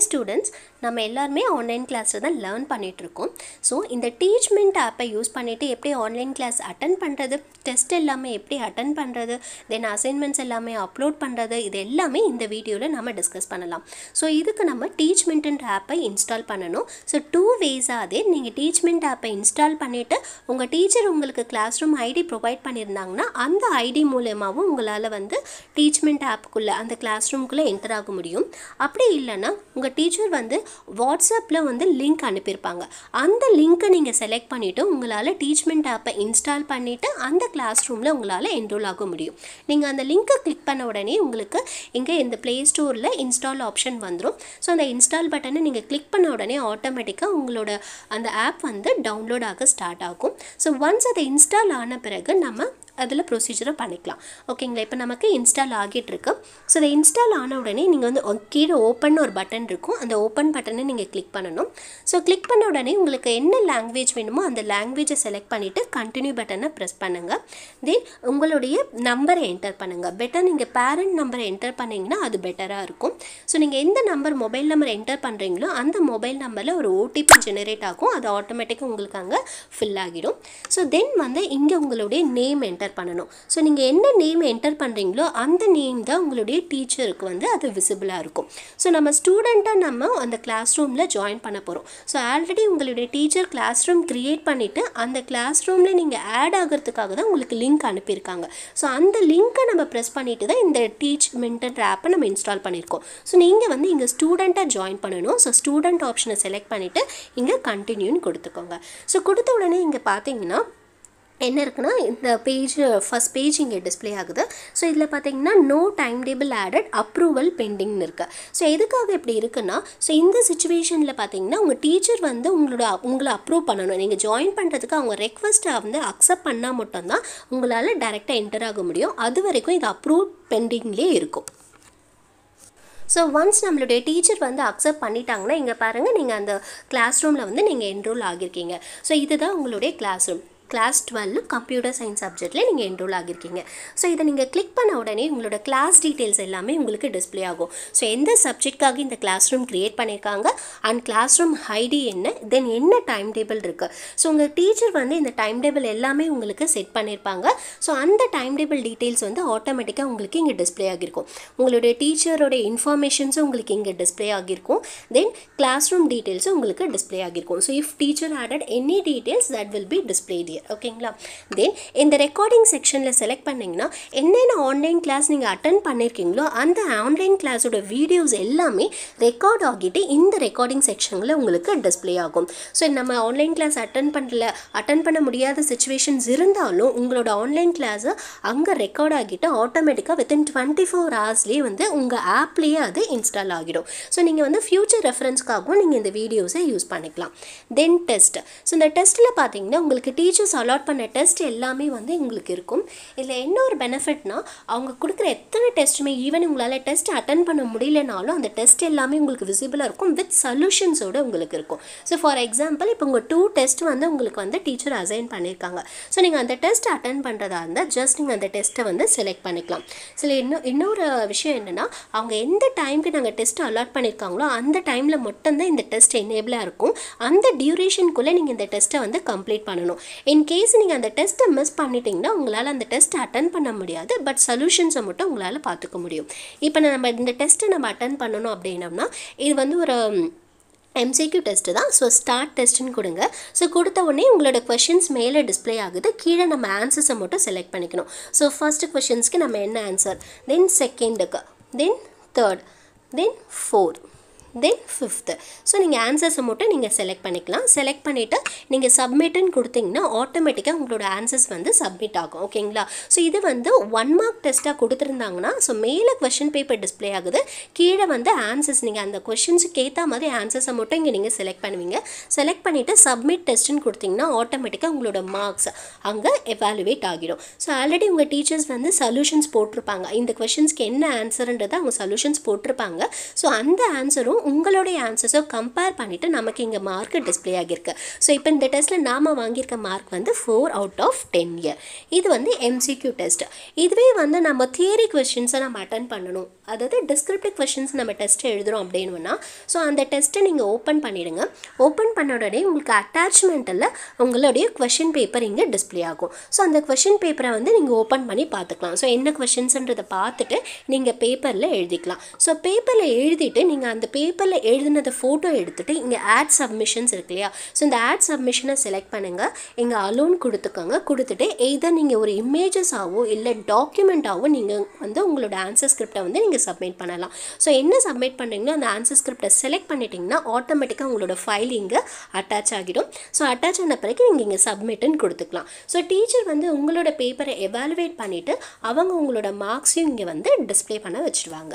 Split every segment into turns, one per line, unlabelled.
Hi students நம்ம எல்லாருமே online கிளாஸில் தான் லேர்ன் பண்ணிகிட்ருக்கோம் ஸோ இந்த டீச்மெண்ட் ஆப்பை யூஸ் பண்ணிவிட்டு எப்படி ஆன்லைன் கிளாஸ் அட்டன் பண்ணுறது டெஸ்ட் எல்லாமே எப்படி அட்டன் பண்ணுறது தென் அசைன்மெண்ட்ஸ் எல்லாமே அப்லோட் பண்ணுறது இது எல்லாமே இந்த வீடியோவில் நம்ம டிஸ்கஸ் பண்ணலாம் ஸோ இதுக்கு நம்ம டீச்மெண்ட்ன்ற ஆப்பை இன்ஸ்டால் பண்ணணும் ஸோ டூ வேஸாக அதே நீங்கள் டீச்மெண்ட் ஆப்பை இன்ஸ்டால் பண்ணிவிட்டு உங்கள் டீச்சர் உங்களுக்கு கிளாஸ் ரூம் ஐடி ப்ரொவைட் பண்ணியிருந்தாங்கன்னா அந்த ஐடி மூலயமாவும் உங்களால் வந்து டீச்மெண்ட் ஆப்புக்குள்ளே அந்த கிளாஸ் ரூம்குள்ளே என்டர் ஆக முடியும் அப்படி இல்லைன்னா உங்கள் உங்கள் டீச்சர் வந்து வாட்ஸ்அப்பில் வந்து லிங்க் அனுப்பியிருப்பாங்க அந்த லிங்க்கை நீங்கள் செலக்ட் பண்ணிவிட்டு உங்களால் டீச்மெண்ட் ஆப்பை இன்ஸ்டால் பண்ணிவிட்டு அந்த கிளாஸ் ரூமில் உங்களால் என்ரோல் ஆக முடியும் நீங்கள் அந்த லிங்க்கை கிளிக் பண்ண உடனே உங்களுக்கு இங்கே இந்த ப்ளே ஸ்டோரில் இன்ஸ்டால் ஆப்ஷன் வந்துடும் ஸோ அந்த இன்ஸ்டால் பட்டனை நீங்கள் கிளிக் பண்ண உடனே ஆட்டோமேட்டிக்காக உங்களோட அந்த ஆப் வந்து டவுன்லோட் ஆக ஸ்டார்ட் ஆகும் ஸோ ஒன்ஸ் அதை இன்ஸ்டால் ஆன பிறகு நம்ம அதில் ப்ரொசீஜரை பண்ணிக்கலாம் ஓகேங்களா இப்போ நமக்கு இன்ஸ்டால் ஆகிட்டு இருக்கு ஸோ இதை இன்ஸ்டால் ஆன உடனே நீங்கள் வந்து கீழே ஓப்பன் ஒரு பட்டன் இருக்கும் அந்த ஓப்பன் பட்டனை நீங்கள் கிளிக் பண்ணணும் ஸோ கிளிக் பண்ண உடனே உங்களுக்கு என்ன லாங்குவேஜ் வேணுமோ அந்த லாங்குவேஜை செலக்ட் பண்ணிவிட்டு கண்டினியூ பட்டனை ப்ரெஸ் பண்ணுங்கள் தென் உங்களுடைய நம்பரை என்டர் பண்ணுங்கள் பெட்டர் நீங்கள் பேரண்ட் நம்பரை என்டர் பண்ணிங்கன்னா அது பெட்டராக இருக்கும் ஸோ நீங்கள் எந்த நம்பர் மொபைல் நம்பர் என்டர் பண்ணுறீங்களோ அந்த மொபைல் நம்பரில் ஒரு ஓடிபி ஜெனரேட் ஆகும் அது ஆட்டோமேட்டிக்காக உங்களுக்கு அங்கே ஃபில் ஆகிடும் ஸோ தென் வந்து இங்கே உங்களுடைய நேம் என்டர் என்டர் பண்ணணும் ஸோ நீங்கள் என்ன நேம் என்டர் பண்ணுறீங்களோ அந்த நேம் தான் உங்களுடைய டீச்சருக்கு வந்து அது விசிபிளாக இருக்கும் ஸோ நம்ம ஸ்டூடெண்ட்டாக நம்ம அந்த கிளாஸ் ரூமில் ஜாயின் பண்ண போகிறோம் ஸோ ஆல்ரெடி உங்களுடைய டீச்சர் கிளாஸ் ரூம் க்ரியேட் பண்ணிவிட்டு அந்த கிளாஸ் ரூமில் நீங்கள் ஆட் ஆகிறதுக்காக தான் உங்களுக்கு லிங்க் அனுப்பியிருக்காங்க ஸோ அந்த லிங்க்கை நம்ம ப்ரெஸ் பண்ணிவிட்டு தான் இந்த டீச் மின்டர் ஆப்பை நம்ம இன்ஸ்டால் பண்ணியிருக்கோம் ஸோ நீங்கள் வந்து இங்கே ஸ்டூடெண்ட்டாக ஜாயின் பண்ணணும் ஸோ ஸ்டூடெண்ட் ஆப்ஷனை செலக்ட் பண்ணிவிட்டு இங்கே கண்டினியூன்னு கொடுத்துக்கோங்க ஸோ கொடுத்த உடனே இங்கே பார்த்தீங்கன்னா என்ன இருக்குன்னா இந்த பேஜ் ஃபஸ்ட் பேஜ் இங்கே டிஸ்பிளே ஆகுது ஸோ இதில் பார்த்தீங்கன்னா no time table added approval பெண்டிங்னு இருக்குது ஸோ எதுக்காக இப்படி இருக்குன்னா ஸோ இந்த சுச்சுவேஷனில் பார்த்தீங்கன்னா உங்கள் டீச்சர் வந்து உங்களோட உங்களை அப்ரூவ் பண்ணணும் நீங்கள் ஜாயின் பண்ணுறதுக்கு அவங்க ரெக்வஸ்ட்டை வந்து அக்செப்ட் பண்ணால் மட்டும்தான் உங்களால் டைரெக்டாக என்டர் ஆக முடியும் அது வரைக்கும் இது அப்ரூவ் பெண்டிங்லேயே இருக்கும் ஸோ ஒன்ஸ் நம்மளுடைய டீச்சர் வந்து அக்செப்ட் பண்ணிட்டாங்கன்னா இங்கே பாருங்கள் நீங்கள் அந்த கிளாஸ் ரூமில் வந்து நீங்கள் என்ரோல் ஆகியிருக்கீங்க ஸோ இதுதான் உங்களுடைய கிளாஸ் ரூம் கிளாஸ் டுவெல்னு கம்ப்யூட்டர் சயின்ஸ் சப்ஜெக்டில் நீங்கள் என்ரோல் ஆகியிருக்கீங்க ஸோ இதை நீங்கள் கிளிக் பண்ண உடனே உங்களோட கிளாஸ் டீட்டெயில்ஸ் எல்லாமே உங்களுக்கு டிஸ்பிளே ஆகும் ஸோ எந்த சப்ஜெக்ட்காக இந்த கிளாஸ் ரூம் க்ரியேட் பண்ணியிருக்காங்க அண்ட் கிளாஸ் ரூம் ஐடி என்ன தென் என்ன டைம் டேபிள் இருக்குது ஸோ உங்கள் டீச்சர் வந்து இந்த டைம் டேபிள் எல்லாமே உங்களுக்கு செட் பண்ணியிருப்பாங்க ஸோ அந்த டைம் டேபிள் டீட்டெயில்ஸ் வந்து ஆட்டோமேட்டிக்காக உங்களுக்கு இங்கே டிஸ்பிளே ஆகியிருக்கும் உங்களுடைய டீச்சரோட இன்ஃபர்மேஷன்ஸும் உங்களுக்கு இங்கே டிஸ்பிளே ஆகியிருக்கும் தென் கிளாஸ் ரூம் டீட்டெயில்ஸும் உங்களுக்கு டிஸ்பிளே ஆகியிருக்கும் so if teacher added any details that will be display there ஓகேங்களா தென் இந்த ரெக்கார்டிங் செக்ஷனில் செலக்ட் பண்ணிங்கன்னா என்னென்ன ஆன்லைன் கிளாஸ் நீங்கள் அட்டன் பண்ணியிருக்கீங்களோ அந்த ஆன்லைன் கிளாஸோட வீடியோஸ் எல்லாமே ரெக்கார்ட் ஆகிட்டு இந்த ரெக்கார்டிங் செக்ஷனில் உங்களுக்கு டிஸ்பிளே ஆகும் ஸோ நம்ம ஆன்லைன் கிளாஸ் அட்டன் பண்ணல அட்டன் பண்ண முடியாத சுச்சுவேஷன்ஸ் இருந்தாலும் உங்களோட ஆன்லைன் கிளாஸை அங்கே ரெக்கார்ட் ஆகிட்டு ஆட்டோமேட்டிக்காக வித்தின் டுவெண்ட்டி ஃபோர் ஹவர்ஸ்லேயே வந்து உங்கள் ஆப்லேயே அது இன்ஸ்டால் ஆகிடும் ஸோ நீங்கள் வந்து ஃப்யூச்சர் ரெஃபரன்ஸ்க்காகவும் நீங்கள் இந்த வீடியோஸை யூஸ் பண்ணிக்கலாம் தென் டெஸ்ட் ஸோ இந்த டெஸ்ட்டில் பார்த்தீங்கன்னா உங்களுக்கு டீச்சர்ஸ் ஸ்டூடெண்ட்ஸ் அலாட் பண்ண டெஸ்ட் எல்லாமே வந்து உங்களுக்கு இருக்கும் இதில் என்ன ஒரு பெனிஃபிட்னா அவங்க கொடுக்குற எத்தனை டெஸ்ட்டுமே ஈவன் உங்களால் டெஸ்ட் அட்டன் பண்ண முடியலனாலும் அந்த டெஸ்ட் எல்லாமே உங்களுக்கு விசிபிளாக இருக்கும் வித் சொல்யூஷன்ஸோடு உங்களுக்கு இருக்கும் ஸோ ஃபார் எக்ஸாம்பிள் இப்போ உங்கள் டூ டெஸ்ட் வந்து உங்களுக்கு வந்து டீச்சர் அசைன் பண்ணியிருக்காங்க ஸோ நீங்கள் அந்த டெஸ்ட் அட்டன் பண்ணுறதா இருந்தால் ஜஸ்ட் நீங்கள் அந்த டெஸ்ட்டை வந்து செலக்ட் பண்ணிக்கலாம் சில இன்னும் இன்னொரு விஷயம் என்னென்னா அவங்க எந்த டைமுக்கு நாங்கள் டெஸ்ட்டு அலாட் பண்ணியிருக்காங்களோ அந்த டைமில் மட்டும்தான் இந்த டெஸ்ட் எனேபிளாக இருக்கும் அந்த டியூரேஷனுக்குள்ளே நீங்கள் இந்த டெஸ்ட்டை வந்து கம்ப்ளீட் பண்ணணும் இன்கேஸ் நீங்கள் அந்த டெஸ்ட்டை மிஸ் பண்ணிட்டீங்கன்னா உங்களால் அந்த டெஸ்ட் அட்டன் பண்ண முடியாது பட் சொல்யூஷன்ஸை மட்டும் உங்களால் பார்த்துக்க முடியும் இப்போ நம்ம இந்த டெஸ்ட்டை நம்ம அட்டன் பண்ணணும் அப்படின்னம்னா இது வந்து ஒரு எம்சிக்யூ டெஸ்ட்டு தான் ஸோ ஸ்டார்ட் டெஸ்ட்டுன்னு கொடுங்க ஸோ கொடுத்த உடனே உங்களோட கொஷின்ஸ் மேலே டிஸ்பிளே ஆகுது கீழே நம்ம ஆன்சர்ஸை மட்டும் செலக்ட் பண்ணிக்கணும் ஸோ ஃபஸ்ட்டு கொஷின்ஸ்க்கு நம்ம என்ன ஆன்சர் தென் செகண்டுக்கு then third then fourth then fifth so நீங்கள் ஆன்சர்ஸை மட்டும் நீங்கள் செலக்ட் பண்ணிக்கலாம் செலக்ட் பண்ணிவிட்டு நீங்கள் சப்மிட்டுன்னு கொடுத்தீங்கன்னா ஆட்டோமேட்டிக்காக உங்களோட ஆன்சர்ஸ் வந்து சப்மிட் ஆகும் ஓகேங்களா ஸோ இது வந்து ஒன் மார்க் டெஸ்ட்டாக கொடுத்துருந்தாங்கன்னா ஸோ மேலே கொஷின் பேப்பர் டிஸ்பிளே ஆகுது கீழே வந்து ஆன்சர்ஸ் நீங்கள் அந்த கொஷின்ஸுக்கு ஏற்ற மாதிரி ஆன்சர்ஸை மட்டும் இங்கே நீங்கள் செலக்ட் பண்ணுவீங்க செலக்ட் பண்ணிவிட்டு சப்மிட் டெஸ்ட்டுன்னு கொடுத்தீங்கன்னா ஆட்டோமேட்டிக்காக உங்களோட மார்க்ஸ் அங்கே எவாலுவேட் ஆகிடும் ஸோ ஆல்ரெடி உங்கள் டீச்சர்ஸ் வந்து சொல்யூஷன்ஸ் போட்டிருப்பாங்க இந்த கொஷின்ஸ்க்கு என்ன ஆன்சருன்றதை அவங்க சொல்யூஷன்ஸ் போட்டிருப்பாங்க ஸோ அந்த ஆன்சரும் உங்களுடைய ஆன்சர்ஸும் கம்பேர் பண்ணிவிட்டு நமக்கு இங்கே மார்க் டிஸ்பிளே ஆகியிருக்கு ஸோ இப்போ இந்த டெஸ்ட்டில் நாம் வாங்கியிருக்க மார்க் வந்து four out of ten here இது வந்து எம்சிக்யூ டெஸ்ட் இதுவே வந்து நம்ம தியரி கொஷின்ஸை நம்ம அட்டன் பண்ணணும் அதாவது டிஸ்கிரிப்டிவ் கொஷின்ஸ் நம்ம டெஸ்ட் எழுதுகிறோம் அப்படின்னா ஸோ அந்த டெஸ்ட்டை நீங்கள் ஓப்பன் பண்ணிவிடுங்க ஓப்பன் பண்ண உடனே உங்களுக்கு அட்டாச்மெண்ட்டில் உங்களுடைய கொஷின் பேப்பர் இங்கே டிஸ்பிளே ஆகும் ஸோ அந்த கொஷின் பேப்பரை வந்து நீங்கள் ஓப்பன் பண்ணி பார்த்துக்கலாம் ஸோ என்ன கொஷின்ஸ்ன்றதை பார்த்துட்டு நீங்கள் பேப்பரில் எழுதிக்கலாம் ஸோ பேப்பரில் எழுதிட்டு நீங்கள் அந்த பே பேப்பரில் எழுதினதை ஃபோட்டோ எடுத்துகிட்டு இங்கே ஆட் சப்மிஷன்ஸ் இருக்கு இல்லையா ஸோ இந்த ஆட் சப்மிஷனை செலக்ட் பண்ணுங்கள் இங்கே அலோன் கொடுத்துக்கோங்க கொடுத்துட்டு எய்தர் நீங்கள் ஒரு இமேஜஸாகவோ இல்லை டாக்குமெண்ட்டாகவோ நீங்கள் வந்து உங்களோட ஆன்சர் ஸ்கிரிப்டை வந்து நீங்கள் சப்மிட் பண்ணலாம் ஸோ என்ன சப்மிட் பண்ணுறீங்களோ அந்த ஆன்சர் ஸ்கிரிப்டை செலக்ட் பண்ணிட்டீங்கன்னா ஆட்டோமேட்டிக்காக உங்களோட ஃபைல் இங்கே அட்டாச் ஆகிடும் ஸோ அட்டாச் ஆன பிறகு நீங்கள் இங்கே சப்மிட்டுன்னு கொடுத்துக்கலாம் ஸோ டீச்சர் வந்து உங்களோட பேப்பரை எவாலுவேட் பண்ணிவிட்டு அவங்க உங்களோட மார்க்ஸையும் இங்கே வந்து டிஸ்பிளே பண்ண வச்சுருவாங்க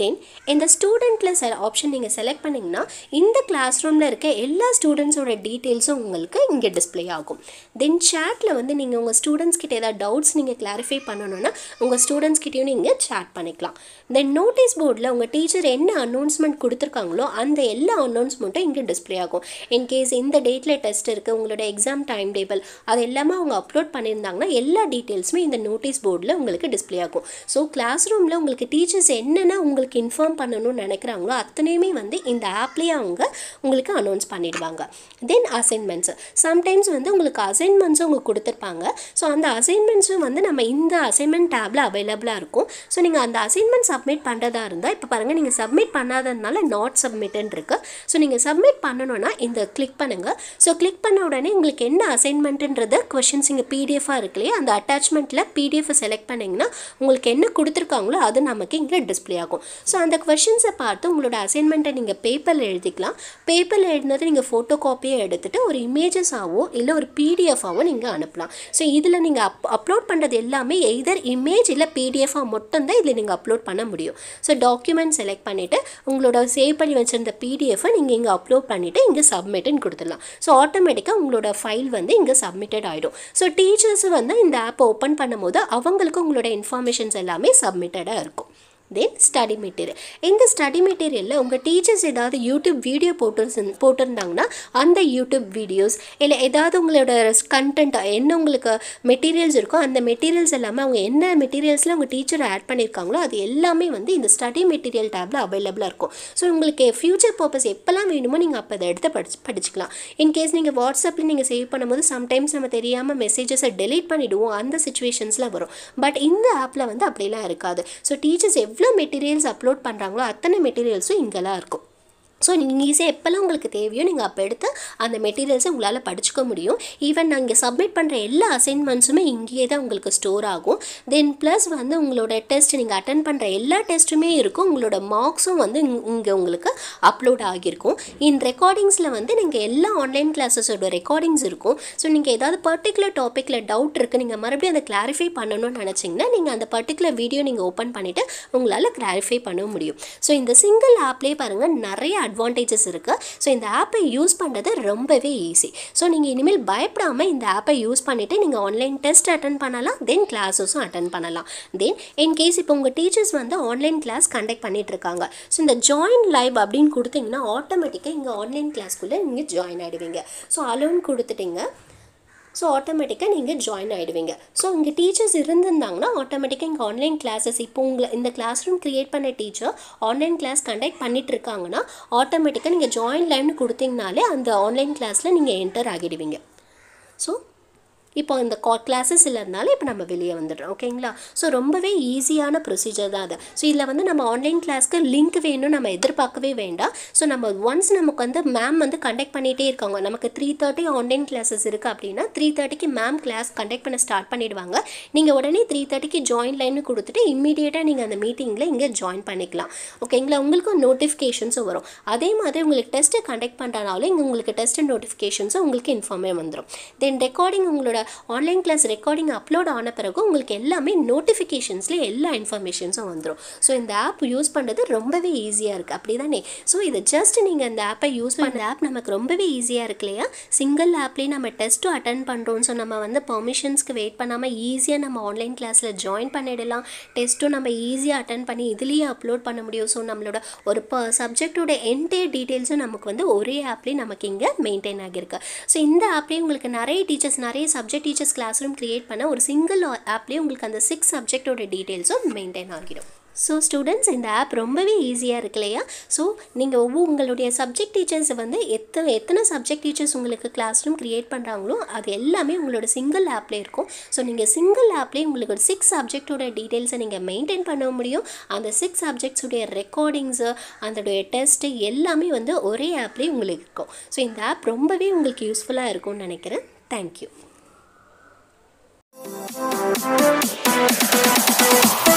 தென் இந்த ஸ்டூடெண்ட்டில் ச ஆப்ஷன் நீங்கள் செலக்ட் பண்ணிங்கன்னா இந்த கிளாஸ் ரூமில் இருக்க எல்லா ஸ்டூடெண்ட்ஸோட டீட்டெயில்ஸும் உங்களுக்கு இங்கே டிஸ்பிளே ஆகும் தென் சேட்டில் வந்து நீங்கள் உங்கள் ஸ்டூடெண்ட்ஸ் கிட்டே ஏதாவது டவுட்ஸ் நீங்கள் கிளாரிஃபை பண்ணணும்னா உங்கள் ஸ்டூடெண்ட்ஸ் கிட்டேயும் நீங்கள் சேட் பண்ணிக்கலாம் தென் நோட்டீஸ் போர்டில் உங்கள் டீச்சர் என்ன அனௌன்ஸ்மெண்ட் கொடுத்துருக்காங்களோ அந்த எல்லா அனௌன்ஸ்மெண்ட்டும் இங்கே டிஸ்பிளே ஆகும் இன்கேஸ் இந்த டேட்டில் டெஸ்ட் இருக்குது உங்களோட எக்ஸாம் டைம் டேபிள் அது எல்லாமே அவங்க அப்லோட் பண்ணியிருந்தாங்கன்னா எல்லா டீட்டெயில்ஸுமே இந்த நோட்டீஸ் போர்டில் உங்களுக்கு டிஸ்பிளே ஆகும் ஸோ கிளாஸ் ரூமில் உங்களுக்கு டீச்சர்ஸ் என்னென்ன உங்களுக்கு உங்களுக்கு இன்ஃபார்ம் பண்ணணும்னு நினைக்கிறாங்களோ அத்தனையுமே வந்து இந்த ஆப்லேயே அவங்க உங்களுக்கு அனௌன்ஸ் பண்ணிடுவாங்க தென் அசைன்மெண்ட்ஸு சம்டைம்ஸ் வந்து உங்களுக்கு அசைன்மெண்ட்ஸும் அவங்க கொடுத்துருப்பாங்க ஸோ அந்த அசைன்மெண்ட்ஸும் வந்து நம்ம இந்த அசைன்மெண்ட் டேப்பில் அவைலபிளாக இருக்கும் ஸோ நீங்கள் அந்த அசைன்மெண்ட் சப்மிட் பண்ணுறதா இருந்தால் இப்போ பாருங்கள் நீங்கள் சப்மிட் பண்ணாததுனால நாட் சப்மிட்டன் இருக்குது ஸோ நீங்கள் சப்மிட் பண்ணணும்னா இந்த கிளிக் பண்ணுங்கள் ஸோ கிளிக் பண்ண உடனே உங்களுக்கு என்ன அசைன்மெண்ட்டுன்றது கொஷின்ஸ் இங்கே பிடிஎஃபாக இருக்குல்லையே அந்த அட்டாச்மெண்ட்டில் பிடிஎஃப் செலக்ட் பண்ணிங்கன்னா உங்களுக்கு என்ன கொடுத்துருக்காங்களோ அது நமக்கு இங்கே டிஸ்பிளே ஆகும் ஸோ அந்த கொஷின்ஸை பார்த்து உங்களோட அசைன்மெண்ட்டை நீங்கள் பேப்பரில் எழுதிக்கலாம் பேப்பரில் எழுதினதை நீங்கள் ஃபோட்டோ காப்பியை எடுத்துகிட்டு ஒரு இமேஜஸாகவோ இல்லை ஒரு பிடிஎஃபாகவோ நீங்கள் அனுப்பலாம் ஸோ இதில் நீங்கள் அப் அப்லோட் பண்ணுறது எல்லாமே எதர் இமேஜ் இல்லை பிடிஎஃபாக மட்டும்தான் இதில் நீங்கள் அப்லோட் பண்ண முடியும் ஸோ டாக்குமெண்ட் செலக்ட் பண்ணிவிட்டு உங்களோட சேவ் பண்ணி வச்சுருந்த பிடிஎஃபை நீங்கள் இங்கே அப்லோட் பண்ணிவிட்டு இங்கே சப்மிட்டுன்னு கொடுத்துடலாம் ஸோ ஆட்டோமேட்டிக்காக உங்களோட ஃபைல் வந்து இங்கே சப்மிட்டட் ஆகிடும் ஸோ டீச்சர்ஸ் வந்து இந்த ஆப்பை ஓப்பன் பண்ணும்போது அவங்களுக்கு உங்களோட இன்ஃபர்மேஷன்ஸ் எல்லாமே சப்மிட்டடாக இருக்கும் தென் ஸ்டடி மெட்டீரியல் இந்த ஸ்டடி மெட்டீரியலில் உங்கள் டீச்சர்ஸ் ஏதாவது யூடியூப் வீடியோ போட்டு போட்டிருந்தாங்கன்னா அந்த யூடியூப் வீடியோஸ் இல்லை ஏதாவது உங்களோட கண்டென்ட் என்ன உங்களுக்கு மெட்டீரியல்ஸ் இருக்கோ அந்த மெட்டீரியல்ஸ் எல்லாமே அவங்க என்ன மெட்டீரியல்ஸில் உங்கள் டீச்சர் ஆட் பண்ணியிருக்காங்களோ அது எல்லாமே வந்து இந்த ஸ்டடி மெட்டீரியல் டேப்பில் அவைலபிளாக இருக்கும் ஸோ உங்களுக்கு ஃப்யூச்சர் பர்பஸ் எப்போல்லாம் வேணுமோ நீங்கள் அப்போ அதை எடுத்து படிச்சு படிச்சுக்கலாம் இன்கேஸ் நீங்கள் வாட்ஸ்அப்பில் நீங்கள் சேவ் பண்ணும்போது சம்டைம்ஸ் நம்ம தெரியாமல் மெசேஜஸை டெலீட் பண்ணிவிடுவோம் அந்த சுச்சுவேஷன்ஸ்லாம் வரும் பட் இந்த ஆப்பில் வந்து அப்படிலாம் இருக்காது ஸோ டீச்சர்ஸ் எவ்வளோ எவ்வளோ மெட்டீரியல்ஸ் அப்லோட் பண்ணுறாங்களோ அத்தனை மெட்டீரியல்ஸும் இங்கெல்லாம் இருக்கும் ஸோ நீங்கள் ஈஸியாக எப்போல்லாம் உங்களுக்கு தேவையோ நீங்கள் அப்போ எடுத்து அந்த மெட்டீரியல்ஸை உங்களால் படிச்சுக்க முடியும் ஈவன் நாங்கள் சப்மிட் பண்ணுற எல்லா அசைன்மெண்ட்ஸுமே இங்கேயே தான் உங்களுக்கு ஸ்டோர் ஆகும் தென் ப்ளஸ் வந்து உங்களோட டெஸ்ட் நீங்கள் அட்டன் பண்ணுற எல்லா டெஸ்ட்டுமே இருக்கும் உங்களோட மார்க்ஸும் வந்து இங்கே உங்களுக்கு அப்லோட் ஆகியிருக்கும் இன் ரெக்கார்டிங்ஸில் வந்து நீங்கள் எல்லா ஆன்லைன் கிளாஸஸோட ரெக்கார்டிங்ஸ் இருக்கும் ஸோ நீங்கள் ஏதாவது பர்டிகுலர் டாப்பிக்கில் டவுட் இருக்குது நீங்கள் மறுபடியும் அதை கிளாரிஃபை பண்ணணும்னு நினச்சிங்கன்னா நீங்கள் அந்த பர்டிகுலர் வீடியோ நீங்கள் ஓப்பன் பண்ணிவிட்டு உங்களால் கிளாரிஃபை பண்ண முடியும் ஸோ இந்த சிங்கிள் ஆப்லேயே பாருங்கள் நிறைய அட்வான்டேஜஸ் இருக்குது ஸோ இந்த ஆப்பை யூஸ் பண்ணுறது ரொம்பவே ஈஸி ஸோ நீங்கள் இனிமேல் பயப்படாமல் இந்த ஆப்பை யூஸ் பண்ணிவிட்டு நீங்கள் ஆன்லைன் டெஸ்ட் அட்டன் பண்ணலாம் தென் கிளாஸஸும் அட்டன் பண்ணலாம் தென் இன்கேஸ் இப்போ உங்கள் டீச்சர்ஸ் வந்து ஆன்லைன் கிளாஸ் கண்டக்ட் பண்ணிகிட்ருக்காங்க ஸோ இந்த ஜாயின் லைவ் அப்படின்னு கொடுத்தீங்கன்னா ஆட்டோமேட்டிக்காக இங்கே ஆன்லைன் கிளாஸ்க்குள்ளே நீங்கள் ஜாயின் ஆகிடுவீங்க ஸோ அலோன் கொடுத்துட்டிங்க ஸோ ஆட்டோமேட்டிக்காக நீங்கள் ஜாயின் ஆகிடுவீங்க ஸோ இங்கே டீச்சர்ஸ் இருந்திருந்தாங்கன்னா ஆட்டோமேட்டிக்காக இங்கே ஆன்லைன் கிளாஸஸ் இப்போ உங்களை இந்த கிளாஸ் ரூம் க்ரியேட் பண்ண டீச்சர் ஆன்லைன் கிளாஸ் கண்டக்ட் பண்ணிட்டு இருக்காங்கன்னா ஆட்டோமேட்டிக்காக நீங்கள் ஜாயின் லைன்னு கொடுத்தீங்கனாலே அந்த ஆன்லைன் கிளாஸில் நீங்கள் என்டர் ஆகிடுவீங்க ஸோ இப்போ இந்த கா கிளாஸஸ் இல்லைனால இப்போ நம்ம வெளியே வந்துடுறோம் ஓகேங்களா ஸோ ரொம்பவே ஈஸியான ப்ரொசீஜர் தான் அது ஸோ இதில் வந்து நம்ம ஆன்லைன் கிளாஸ்க்கு லிங்க் வேணும் நம்ம எதிர்பார்க்கவே வேண்டாம் ஸோ நம்ம ஒன்ஸ் நமக்கு வந்து மேம் வந்து கண்டக்ட் பண்ணிகிட்டே இருக்காங்க நமக்கு த்ரீ தேர்ட்டி ஆன்லைன் கிளாஸஸ் இருக்குது அப்படின்னா த்ரீ தேர்ட்டிக்கு மேம் கிளாஸ் கண்டக்ட் பண்ண ஸ்டார்ட் பண்ணிடுவாங்க நீங்கள் உடனே த்ரீ தேர்ட்டிக்கு ஜாயின் லைன் கொடுத்துட்டு இம்மீடியேட்டாக நீங்கள் அந்த மீட்டிங்கில் இங்கே ஜாயின் பண்ணிக்கலாம் ஓகேங்களா உங்களுக்கும் நோட்டிஃபிகேஷன்ஸும் வரும் அதே மாதிரி உங்களுக்கு டெஸ்ட்டு கண்டக்ட் பண்ணுறனாலும் இங்கே உங்களுக்கு டெஸ்ட் நோட்டிஃபிகேஷன்ஸும் உங்களுக்கு இன்ஃபார்மே வந்துடும் தென் ரெக்கார்டிங் உங்களோட ஆன்லைன் கிளாஸ் ரெக்கார்டிங் அப்லோட் ஆன பிறகு உங்களுக்கு எல்லாமே நோட்டிஃபிகேஷன்ஸ்லேயே எல்லா இன்ஃபர்மேஷன்ஸும் வந்துடும் ஸோ இந்த ஆப் யூஸ் பண்ணுறது ரொம்பவே ஈஸியாக இருக்குது அப்படி தானே ஸோ இது ஜஸ்ட் நீங்கள் அந்த ஆப்பை யூஸ் பண்ணுற ஆப் நமக்கு ரொம்பவே ஈஸியாக இருக்கு இல்லையா சிங்கிள் ஆப்லேயே நம்ம டெஸ்ட்டும் அட்டன் பண்ணுறோம் ஸோ நம்ம வந்து பர்மிஷன்ஸ்க்கு வெயிட் பண்ணாமல் ஈஸியாக நம்ம ஆன்லைன் கிளாஸில் ஜாயின் பண்ணிடலாம் டெஸ்ட்டும் நம்ம ஈஸியாக அட்டன் பண்ணி இதுலேயே அப்லோட் பண்ண முடியும் ஸோ நம்மளோட ஒரு ப சப்ஜெக்டோட என்டையர் டீட்டெயில்ஸும் நமக்கு வந்து ஒரே ஆப்லேயே நமக்கு இங்கே மெயின்டைன் ஆகியிருக்கு ஸோ இந்த ஆப்லேயே உங்களுக்கு நிறைய டீச்சர்ஸ் நிறைய subject subject teachers class room create பண்ண ஒரு சிங்கிள் ஆப்லேயே உங்களுக்கு அந்த சிக்ஸ் சப்ஜெக்டோட டீட்டெயில்ஸும் மெயின்டைன் ஆகிடும் ஸோ ஸ்டூடெண்ட்ஸ் இந்த ஆப் ரொம்பவே ஈஸியாக இருக்கு இல்லையா ஸோ நீங்கள் ஒவ்வொரு உங்களுடைய சப்ஜெக்ட் டீச்சர்ஸ் வந்து எத்தனை எத்தனை சப்ஜெக்ட் டீச்சர்ஸ் உங்களுக்கு கிளாஸ் ரூம் க்ரியேட் பண்ணுறாங்களோ அது எல்லாமே உங்களோட சிங்கிள் ஆப்லேயே இருக்கும் ஸோ நீங்கள் சிங்கிள் ஆப்லேயே உங்களுக்கு ஒரு சிக்ஸ் சப்ஜெக்டோட டீட்டெயில்ஸை நீங்கள் மெயின்டைன் பண்ண முடியும் அந்த சிக்ஸ் சப்ஜெக்ட்ஸுடைய ரெக்கார்டிங்ஸு அதோடைய டெஸ்ட்டு எல்லாமே வந்து ஒரே ஆப்லேயே உங்களுக்கு இருக்கும் ஸோ இந்த ஆப் ரொம்பவே உங்களுக்கு யூஸ்ஃபுல்லாக இருக்கும்னு நினைக்கிறேன் தேங்க்யூ Thank you.